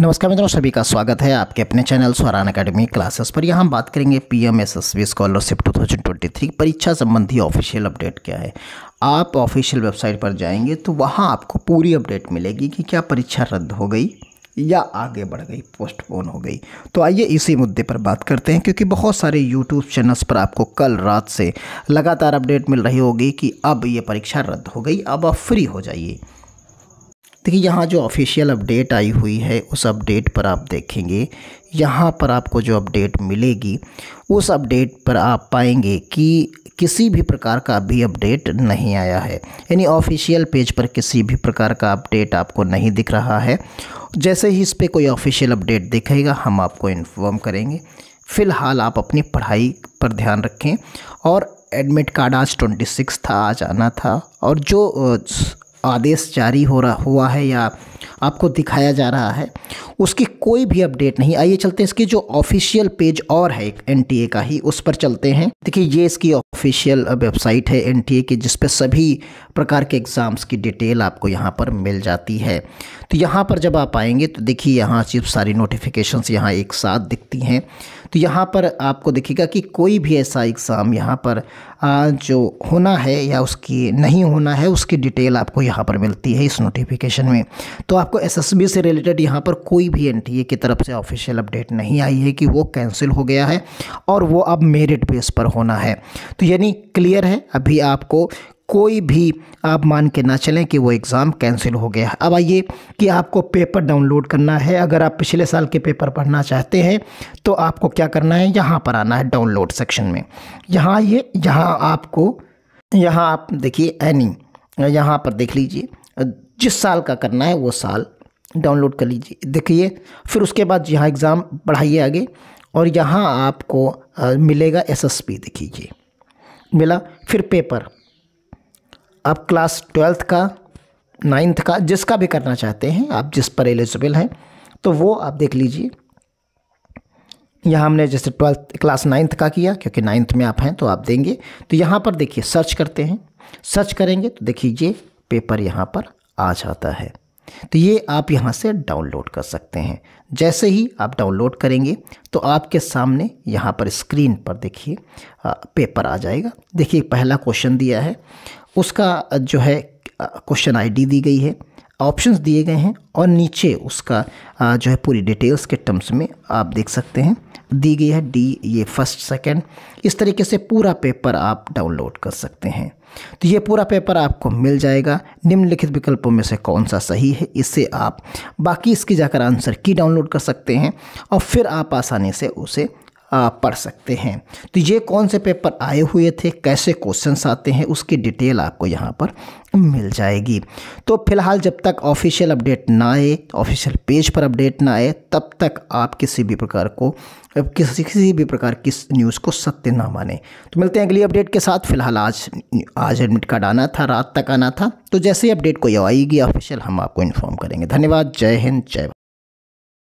नमस्कार मित्रों सभी का स्वागत है आपके अपने चैनल स्वरान अकेडमी क्लासेस पर यहाँ हम बात करेंगे P M S S V scholarship two thousand twenty three परीक्षा संबंधी ऑफिशियल अपडेट क्या है आप ऑफिशियल वेबसाइट पर जाएंगे तो वहाँ आपको पूरी अपडेट मिलेगी कि क्या परीक्षा रद्द हो गई या आगे बढ़ गई पोस्टपोन हो गई तो आइए इसी मुद्दे पर बात करते हैं क्योंकि बहुत सारे यूट्यूब चैनल्स पर आपको कल रात से लगातार अपडेट मिल रही होगी कि अब ये परीक्षा रद्द हो गई अब आप फ्री हो जाइए देखिए यहाँ जो ऑफिशियल अपडेट आई हुई है उस अपडेट पर आप देखेंगे यहाँ पर आपको जो अपडेट मिलेगी उस अपडेट पर आप पाएंगे कि किसी भी प्रकार का अभी अपडेट नहीं आया है यानी ऑफिशियल पेज पर किसी भी प्रकार का अपडेट आपको नहीं दिख रहा है जैसे ही इस पर कोई ऑफिशियल अपडेट दिखेगा हम आपको इन्फॉर्म करेंगे फ़िलहाल आप अपनी पढ़ाई पर ध्यान रखें और एडमिट कार्ड आज ट्वेंटी सिक्स था आज आना था और जो आदेश जारी हो रहा हुआ है या आपको दिखाया जा रहा है उसकी कोई भी अपडेट नहीं आइए चलते हैं इसकी जो ऑफिशियल पेज और है एक एन का ही उस पर चलते हैं देखिए ये इसकी ऑफिशियल वेबसाइट है एन टी ए की जिसपे सभी प्रकार के एग्ज़ाम्स की डिटेल आपको यहाँ पर मिल जाती है तो यहाँ पर जब आप आएंगे तो देखिए यहाँ सिर्फ सारी नोटिफिकेशन यहाँ एक साथ दिखती हैं तो यहाँ पर आपको दिखेगा कि कोई भी ऐसा एग्ज़ाम यहाँ पर जो होना है या उसकी नहीं होना है उसकी डिटेल आपको यहाँ पर मिलती है इस नोटिफिकेशन में तो तो आपको एसएसबी से रिलेटेड यहाँ पर कोई भी एनटीए की तरफ से ऑफिशियल अपडेट नहीं आई है कि वो कैंसिल हो गया है और वो अब मेरिट बेस पर होना है तो यानी क्लियर है अभी आपको कोई भी आप मान के ना चलें कि वो एग्ज़ाम कैंसिल हो गया अब आइए कि आपको पेपर डाउनलोड करना है अगर आप पिछले साल के पेपर पढ़ना चाहते हैं तो आपको क्या करना है यहाँ पर आना है डाउनलोड सेक्शन में यहाँ ये यहाँ आपको यहाँ आप देखिए एनी यहाँ पर देख लीजिए जिस साल का करना है वो साल डाउनलोड कर लीजिए देखिए फिर उसके बाद यहाँ एग्ज़ाम बढ़ाइए आगे और यहाँ आपको मिलेगा एसएसपी एस देखिए मिला फिर पेपर आप क्लास ट्वेल्थ का नाइन्थ का जिसका भी करना चाहते हैं आप जिस पर एलिजिबल हैं तो वो आप देख लीजिए यहाँ हमने जैसे ट्वेल्थ क्लास नाइन्थ का किया क्योंकि नाइन्थ में आप हैं तो आप देंगे तो यहाँ पर देखिए सर्च करते हैं सर्च करेंगे तो देखिए पेपर यहाँ पर आ जाता है तो ये आप यहाँ से डाउनलोड कर सकते हैं जैसे ही आप डाउनलोड करेंगे तो आपके सामने यहाँ पर स्क्रीन पर देखिए पेपर आ जाएगा देखिए पहला क्वेश्चन दिया है उसका जो है क्वेश्चन आईडी दी गई है ऑप्शंस दिए गए हैं और नीचे उसका जो है पूरी डिटेल्स के टर्म्स में आप देख सकते हैं दी गई है डी ये फर्स्ट सेकंड इस तरीके से पूरा पेपर आप डाउनलोड कर सकते हैं तो ये पूरा पेपर आपको मिल जाएगा निम्नलिखित विकल्पों में से कौन सा सही है इससे आप बाकी इसकी जाकर आंसर की डाउनलोड कर सकते हैं और फिर आप आसानी से उसे पढ़ सकते हैं तो ये कौन से पेपर आए हुए थे कैसे क्वेश्चंस आते हैं उसकी डिटेल आपको यहाँ पर मिल जाएगी तो फिलहाल जब तक ऑफिशियल अपडेट ना आए ऑफिशियल पेज पर अपडेट ना आए तब तक आप किसी भी प्रकार को किसी किसी भी प्रकार की न्यूज़ को सत्य ना माने तो मिलते हैं अगली अपडेट के साथ फिलहाल आज आज एडमिट कार्ड आना था रात तक आना था तो जैसे ही अपडेट कोई आएगी ऑफिशियल हम आपको इन्फॉर्म करेंगे धन्यवाद जय हिंद जय